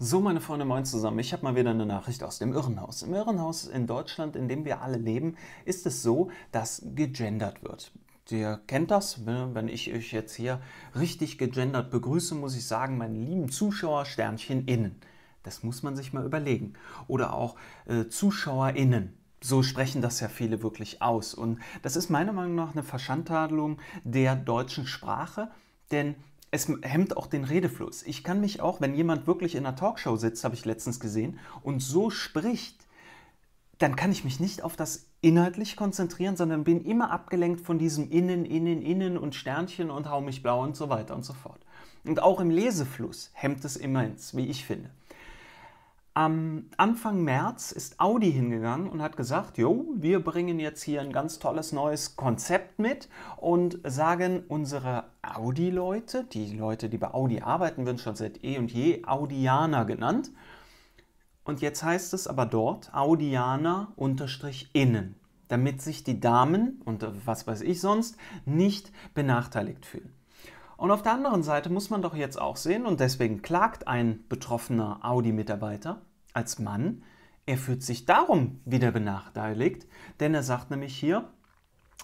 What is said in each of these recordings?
So, meine Freunde, moin zusammen. Ich habe mal wieder eine Nachricht aus dem Irrenhaus. Im Irrenhaus in Deutschland, in dem wir alle leben, ist es so, dass gegendert wird. Ihr kennt das, ne? wenn ich euch jetzt hier richtig gegendert begrüße, muss ich sagen, meine lieben Zuschauer, Sternchen innen. Das muss man sich mal überlegen. Oder auch äh, ZuschauerInnen. So sprechen das ja viele wirklich aus. Und das ist meiner Meinung nach eine Verschandtadelung der deutschen Sprache, denn es hemmt auch den Redefluss. Ich kann mich auch, wenn jemand wirklich in einer Talkshow sitzt, habe ich letztens gesehen, und so spricht, dann kann ich mich nicht auf das inhaltlich konzentrieren, sondern bin immer abgelenkt von diesem Innen, Innen, Innen und Sternchen und hau mich blau und so weiter und so fort. Und auch im Lesefluss hemmt es immens, wie ich finde. Am Anfang März ist Audi hingegangen und hat gesagt, jo, wir bringen jetzt hier ein ganz tolles neues Konzept mit und sagen unsere Audi-Leute, die Leute, die bei Audi arbeiten, werden schon seit eh und je Audianer genannt. Und jetzt heißt es aber dort Audianer innen, damit sich die Damen und was weiß ich sonst nicht benachteiligt fühlen. Und auf der anderen Seite muss man doch jetzt auch sehen, und deswegen klagt ein betroffener Audi-Mitarbeiter, als Mann, er fühlt sich darum wieder benachteiligt, denn er sagt nämlich hier,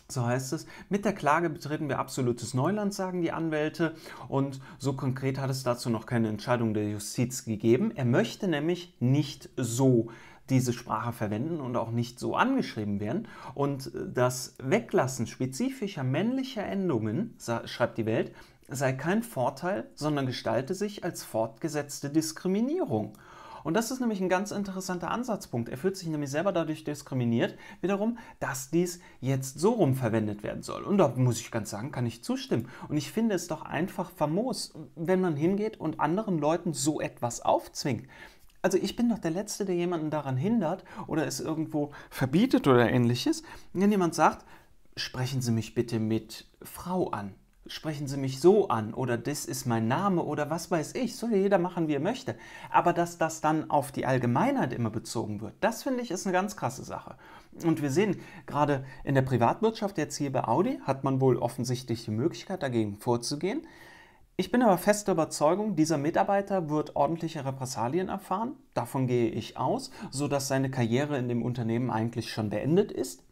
so heißt es, mit der Klage betreten wir absolutes Neuland, sagen die Anwälte. Und so konkret hat es dazu noch keine Entscheidung der Justiz gegeben. Er möchte nämlich nicht so diese Sprache verwenden und auch nicht so angeschrieben werden. Und das Weglassen spezifischer männlicher Endungen, schreibt die Welt, sei kein Vorteil, sondern gestalte sich als fortgesetzte Diskriminierung. Und das ist nämlich ein ganz interessanter Ansatzpunkt. Er fühlt sich nämlich selber dadurch diskriminiert, wiederum, dass dies jetzt so rum verwendet werden soll. Und da muss ich ganz sagen, kann ich zustimmen. Und ich finde es doch einfach famos, wenn man hingeht und anderen Leuten so etwas aufzwingt. Also ich bin doch der Letzte, der jemanden daran hindert oder es irgendwo verbietet oder ähnliches. Wenn jemand sagt, sprechen Sie mich bitte mit Frau an sprechen Sie mich so an oder das ist mein Name oder was weiß ich, soll jeder machen, wie er möchte. Aber dass das dann auf die Allgemeinheit immer bezogen wird, das finde ich ist eine ganz krasse Sache. Und wir sehen gerade in der Privatwirtschaft jetzt hier bei Audi hat man wohl offensichtlich die Möglichkeit dagegen vorzugehen. Ich bin aber fester Überzeugung, dieser Mitarbeiter wird ordentliche Repressalien erfahren, davon gehe ich aus, sodass seine Karriere in dem Unternehmen eigentlich schon beendet ist.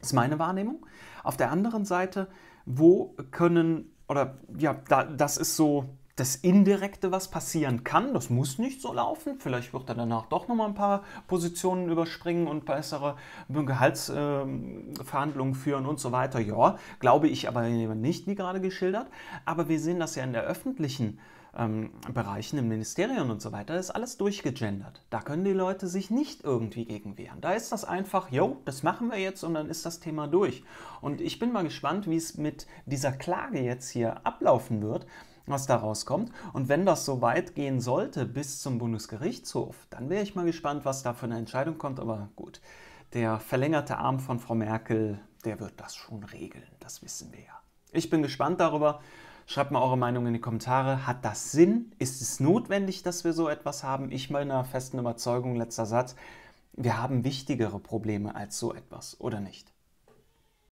Das ist meine Wahrnehmung. Auf der anderen Seite wo können, oder ja, da, das ist so das Indirekte, was passieren kann. Das muss nicht so laufen. Vielleicht wird er danach doch nochmal ein paar Positionen überspringen und bessere ähm, Gehaltsverhandlungen äh, führen und so weiter. Ja, glaube ich aber nicht, wie gerade geschildert. Aber wir sehen das ja in der öffentlichen ähm, Bereichen, im Ministerium und so weiter, ist alles durchgegendert. Da können die Leute sich nicht irgendwie gegen wehren. Da ist das einfach, yo, das machen wir jetzt und dann ist das Thema durch. Und ich bin mal gespannt, wie es mit dieser Klage jetzt hier ablaufen wird was da rauskommt. Und wenn das so weit gehen sollte bis zum Bundesgerichtshof, dann wäre ich mal gespannt, was da für eine Entscheidung kommt. Aber gut, der verlängerte Arm von Frau Merkel, der wird das schon regeln, das wissen wir ja. Ich bin gespannt darüber. Schreibt mal eure Meinung in die Kommentare. Hat das Sinn? Ist es notwendig, dass wir so etwas haben? Ich meiner festen Überzeugung, letzter Satz, wir haben wichtigere Probleme als so etwas, oder nicht?